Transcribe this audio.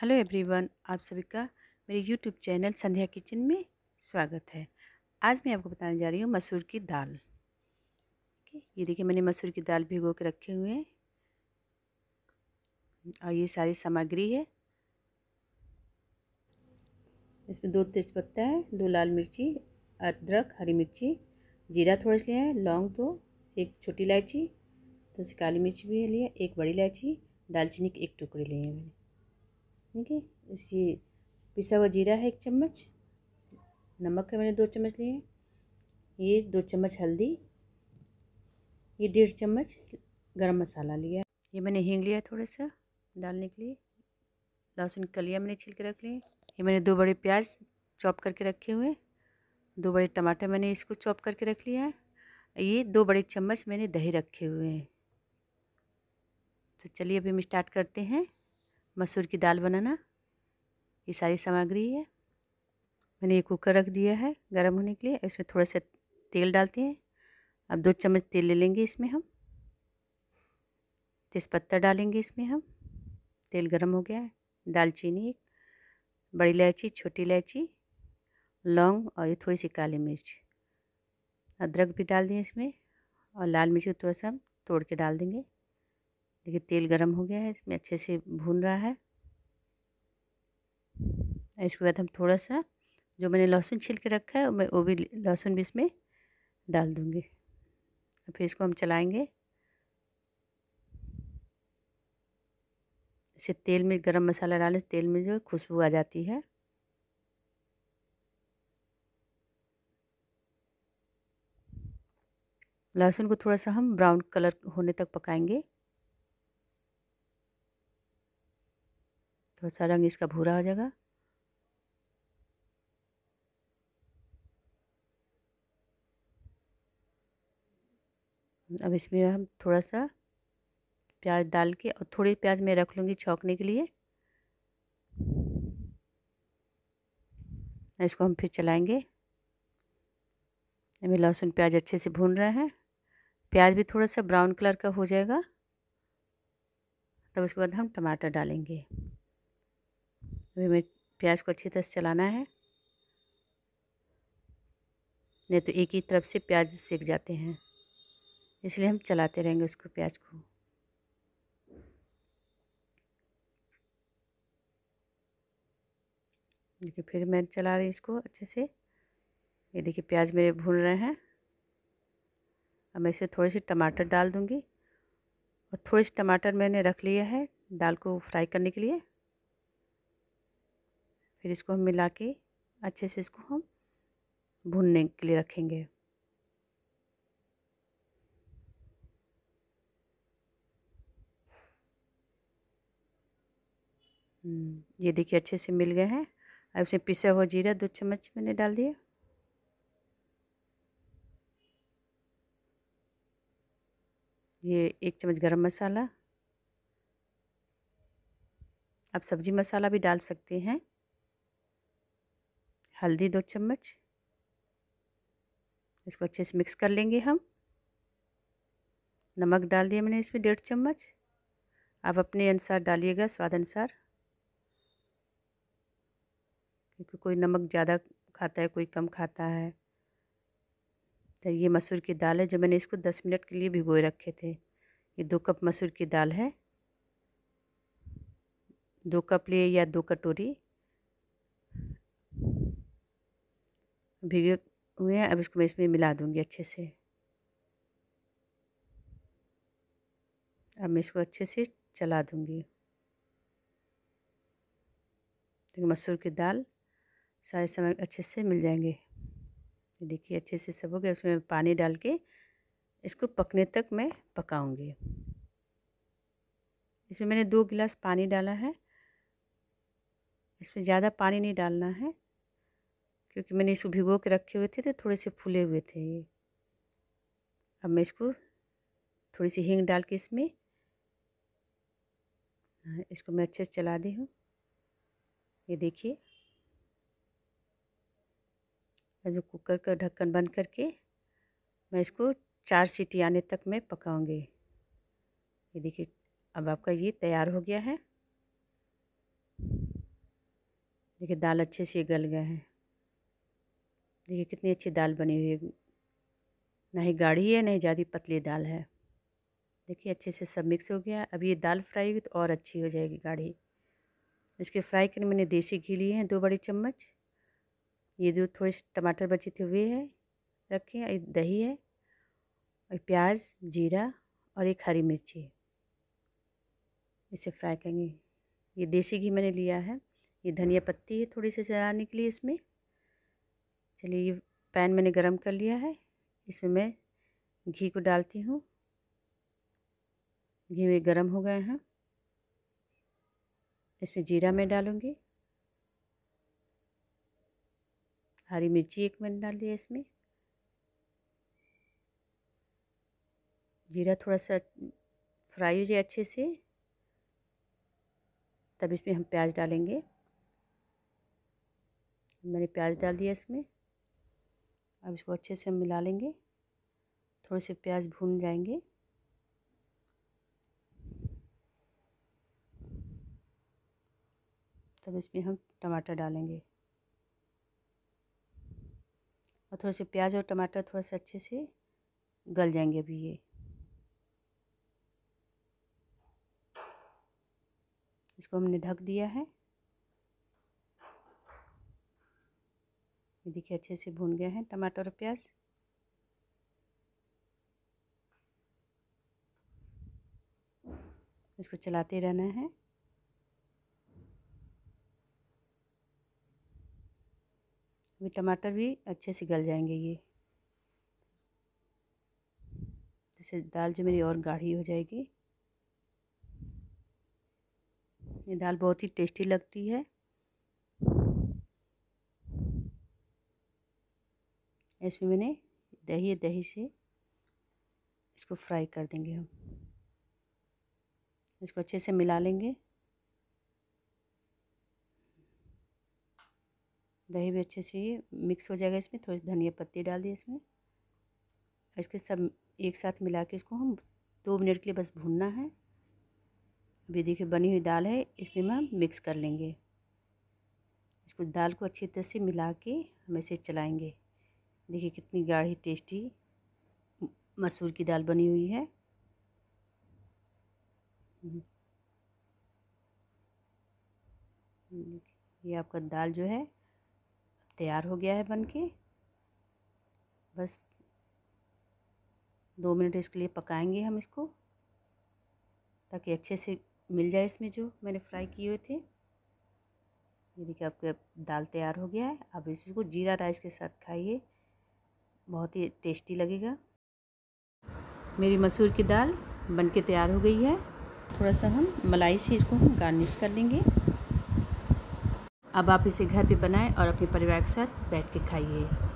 hello everyone आप सभी का मेरे यूट्यूब चैनल संध्या किचन में स्वागत है आज मैं आपको बताने जा रही हूँ मसूर की दाल ठीक है ये देखिए मैंने मसूर की दाल भिगो के रखे हुए हैं और ये सारी सामग्री है इसमें दो तेज़पत्ता है दो लाल मिर्ची अदरक हरी मिर्ची जीरा थोड़ा सा लिया है लौंग दो तो, एक छोटी इलायची तो काली मिर्च भी लिया एक बड़ी इलायची दालचीनी के एक टुकड़े लिए हैं मैंने देखिए इस ये पिसा हुआ जीरा है एक चम्मच नमक है मैंने दो चम्मच लिए ये दो चम्मच हल्दी ये डेढ़ चम्मच गरम मसाला लिया ये मैंने हींग लिया थोड़ा सा डालने के लिए लहसुन कलिया मैंने छिल के रख लिए ये मैंने दो बड़े प्याज चॉप करके रखे हुए दो बड़े टमाटर मैंने इसको चॉप करके रख लिया है ये दो बड़े चम्मच मैंने दही रखे हुए हैं तो चलिए अभी हम स्टार्ट करते हैं मसूर की दाल बनाना ये सारी सामग्री है मैंने ये कुकर रख दिया है गर्म होने के लिए इसमें थोड़ा सा तेल डालते हैं अब दो चम्मच तेल ले लेंगे इसमें हम तेज़पत्ता डालेंगे इसमें हम तेल गर्म हो गया है दालचीनी एक बड़ी इलायची छोटी इलायची लौंग और ये थोड़ी सी काली मिर्च अदरक भी डाल दें इसमें और लाल मिर्च को थोड़ा सा हम तोड़ के डाल देंगे देखिए तेल गर्म हो गया है इसमें अच्छे से भून रहा है इसके बाद हम थोड़ा सा जो मैंने लहसुन छील के रखा है मैं वो भी लहसुन भी इसमें डाल दूँगी फिर इसको हम चलाएंगे इसे तेल में गरम मसाला डालें तेल में जो खुशबू आ जाती है लहसुन को थोड़ा सा हम ब्राउन कलर होने तक पकाएंगे थोड़ा अच्छा सा रंग इसका भूरा हो जाएगा अब इसमें हम थोड़ा सा प्याज डाल के और थोड़ी प्याज मैं रख लूँगी छौंकने के लिए इसको हम फिर चलाएंगे हमें लहसुन प्याज अच्छे से भून रहे हैं प्याज भी थोड़ा सा ब्राउन कलर का हो जाएगा तब उसके बाद हम टमाटर डालेंगे अभी हमें प्याज को अच्छी तरह से चलाना है नहीं तो एक ही तरफ से प्याज सेक जाते हैं इसलिए हम चलाते रहेंगे उसको प्याज को देखिए फिर मैं चला रही इसको अच्छे से ये देखिए प्याज मेरे भून रहे हैं अब मैं इसे थोड़े से टमाटर डाल दूँगी और थोड़े से टमाटर मैंने रख लिया है दाल को फ्राई करने के लिए फिर इसको हम मिला के अच्छे से इसको हम भुनने के लिए रखेंगे हम्म, ये देखिए अच्छे से मिल गए हैं अब इसमें पिसा हुआ जीरा दो चम्मच मैंने डाल दिया ये एक चम्मच गरम मसाला आप सब्ज़ी मसाला भी डाल सकते हैं हल्दी दो चम्मच इसको अच्छे से मिक्स कर लेंगे हम नमक डाल दिया मैंने इसमें डेढ़ चम्मच आप अपने अनुसार डालिएगा स्वाद अनुसार क्योंकि कोई नमक ज़्यादा खाता है कोई कम खाता है तो ये मसूर की दाल है जो मैंने इसको दस मिनट के लिए भिगोए रखे थे ये दो कप मसूर की दाल है दो कप लिए या दो कटोरी भिगे हुए हैं अब इसको मैं इसमें मिला दूंगी अच्छे से अब मैं इसको अच्छे से चला दूँगी क्योंकि मसूर की दाल सारे समय अच्छे से मिल जाएंगे देखिए अच्छे से सब हो गया उसमें पानी डाल के इसको पकने तक मैं पकाऊंगी इसमें मैंने दो गिलास पानी डाला है इसमें ज़्यादा पानी नहीं डालना है क्योंकि मैंने इसको भिगो के रखे हुए थे तो थोड़े से फूले हुए थे ये अब मैं इसको थोड़ी सी हींग डाल के इसमें हाँ, इसको मैं अच्छे से चला दी हूँ ये देखिए जो कुकर का ढक्कन बंद करके मैं इसको चार सीटी आने तक मैं पकाऊंगी ये देखिए अब आपका ये तैयार हो गया है देखिए दाल अच्छे से गल गया है देखिए कितनी अच्छी दाल बनी हुई है ना ही गाढ़ी है ना ही ज़्यादा पतली दाल है देखिए अच्छे से सब मिक्स हो गया अब ये दाल फ्राई होगी तो और अच्छी हो जाएगी गाढ़ी इसके फ्राई करने मैंने देसी घी लिए हैं दो बड़ी चम्मच ये जो थोड़े टमाटर बचे थे हुए हैं रखे हैं दही है और प्याज जीरा और एक हरी मिर्ची है इसे फ्राई करेंगे ये देसी घी मैंने लिया है ये धनिया पत्ती है थोड़ी सी चलाने के लिए इसमें चलिए ये पैन मैंने गरम कर लिया है इसमें मैं घी को डालती हूँ घी में गरम हो गए हैं इसमें जीरा मैं डालूँगी हरी मिर्ची एक मैंने डाल दिया इसमें जीरा थोड़ा सा फ्राई हो जाए अच्छे से तब इसमें हम प्याज डालेंगे मैंने प्याज डाल दिया इसमें अब इसको अच्छे से हम मिला लेंगे थोड़े से प्याज भून जाएंगे तब इसमें हम टमाटर डालेंगे और थोड़े से प्याज और टमाटर थोड़ा सा अच्छे से गल जाएंगे अभी ये इसको हमने ढक दिया है ये देखिए अच्छे से भून गए हैं टमाटर और प्याज इसको चलाते रहना है अभी टमाटर भी अच्छे से गल जाएंगे ये जैसे दाल जो मेरी और गाढ़ी हो जाएगी ये दाल बहुत ही टेस्टी लगती है इसमें मैंने दही दही से इसको फ्राई कर देंगे हम इसको अच्छे से मिला लेंगे दही भी अच्छे से मिक्स हो जाएगा इसमें थोड़ी धनिया पत्ती डाल दी इसमें इसके सब एक साथ मिला के इसको हम दो मिनट के लिए बस भूनना है अभी देखिए बनी हुई दाल है इसमें हम मिक्स कर लेंगे इसको दाल को अच्छी तरह से मिला के हम इसे चलाएँगे देखिए कितनी गाढ़ी टेस्टी मसूर की दाल बनी हुई है ये आपका दाल जो है तैयार हो गया है बन के बस दो मिनट इसके लिए पकाएंगे हम इसको ताकि अच्छे से मिल जाए इसमें जो मैंने फ्राई किए हुए थे ये देखिए आपके दाल तैयार हो गया है अब इसको जीरा राइस के साथ खाइए बहुत ही टेस्टी लगेगा मेरी मसूर की दाल बन के तैयार हो गई है थोड़ा सा हम मलाई से इसको हम गार्निश कर लेंगे अब आप इसे घर पे बनाएं और अपने परिवार के साथ बैठ के खाइए